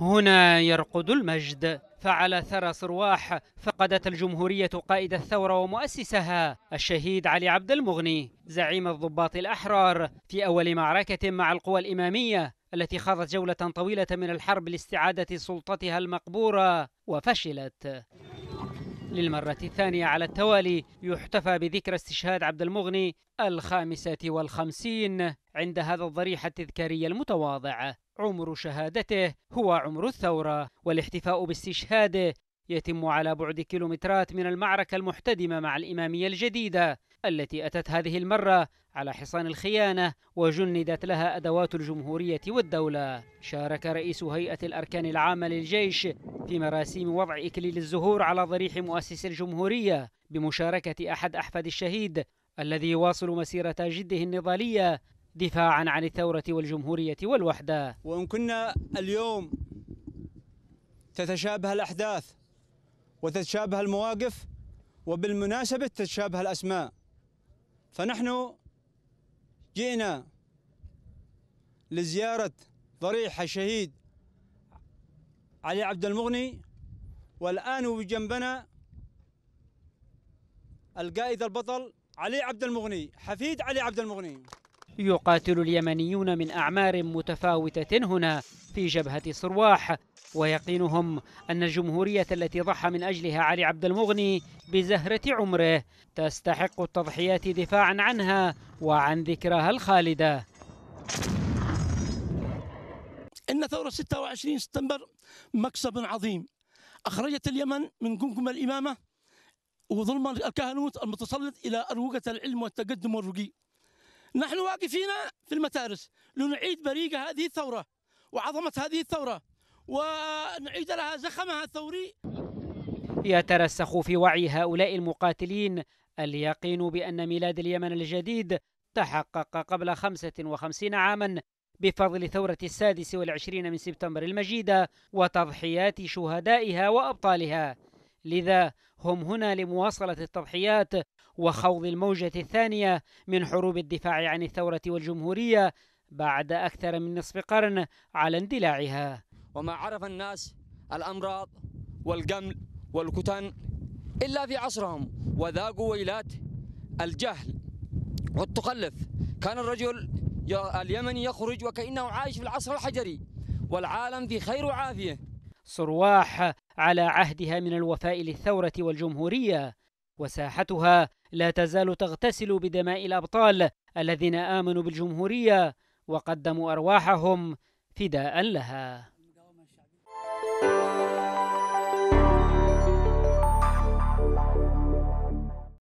هنا يرقد المجد فعلى ثرى صرواح فقدت الجمهورية قائد الثورة ومؤسسها الشهيد علي عبد المغني زعيم الضباط الأحرار في أول معركة مع القوى الإمامية التي خاضت جولة طويلة من الحرب لاستعادة سلطتها المقبورة وفشلت للمرة الثانية على التوالي يحتفى بذكرى استشهاد عبد المغني الخامسة والخمسين عند هذا الضريح التذكاري المتواضع عمر شهادته هو عمر الثورة والاحتفاء باستشهاده يتم على بعد كيلومترات من المعركة المحتدمة مع الإمامية الجديدة التي أتت هذه المرة على حصان الخيانة وجندت لها أدوات الجمهورية والدولة شارك رئيس هيئة الأركان العامة للجيش في مراسيم وضع إكليل الزهور على ضريح مؤسس الجمهورية بمشاركة أحد أحفاد الشهيد الذي يواصل مسيرة جده النضالية دفاعا عن الثورة والجمهورية والوحدة وإن كنا اليوم تتشابه الأحداث وتتشابه المواقف وبالمناسبة تتشابه الأسماء فنحن جئنا لزيارة ضريح الشهيد علي عبد المغني والآن بجنبنا القائد البطل علي عبد المغني حفيد علي عبد المغني يقاتل اليمنيون من أعمار متفاوتة هنا في جبهة صرواح ويقينهم أن الجمهورية التي ضحى من أجلها علي عبد المغني بزهرة عمره تستحق التضحيات دفاعا عنها وعن ذكراها الخالدة إن ثورة 26 سبتمبر مكسب عظيم أخرجت اليمن من كمكم الإمامة وظلم الكهنوت المتسلط إلى أروقة العلم والتقدم والرقي نحن واقفين في المتارس لنعيد بريق هذه الثورة وعظمة هذه الثورة ونعيد لها زخمها الثوري يترسخ في وعي هؤلاء المقاتلين اليقين بأن ميلاد اليمن الجديد تحقق قبل 55 عاما بفضل ثورة السادس والعشرين من سبتمبر المجيدة وتضحيات شهدائها وأبطالها لذا هم هنا لمواصلة التضحيات وخوض الموجة الثانية من حروب الدفاع عن الثورة والجمهورية بعد أكثر من نصف قرن على اندلاعها وما عرف الناس الأمراض والقمل والكتن إلا في عصرهم وذاقوا ويلات الجهل والتخلف كان الرجل اليمني يخرج وكأنه عايش في العصر الحجري والعالم في خير وعافية صرواح على عهدها من الوفاء للثورة والجمهورية وساحتها لا تزال تغتسل بدماء الأبطال الذين آمنوا بالجمهورية وقدموا أرواحهم فداء لها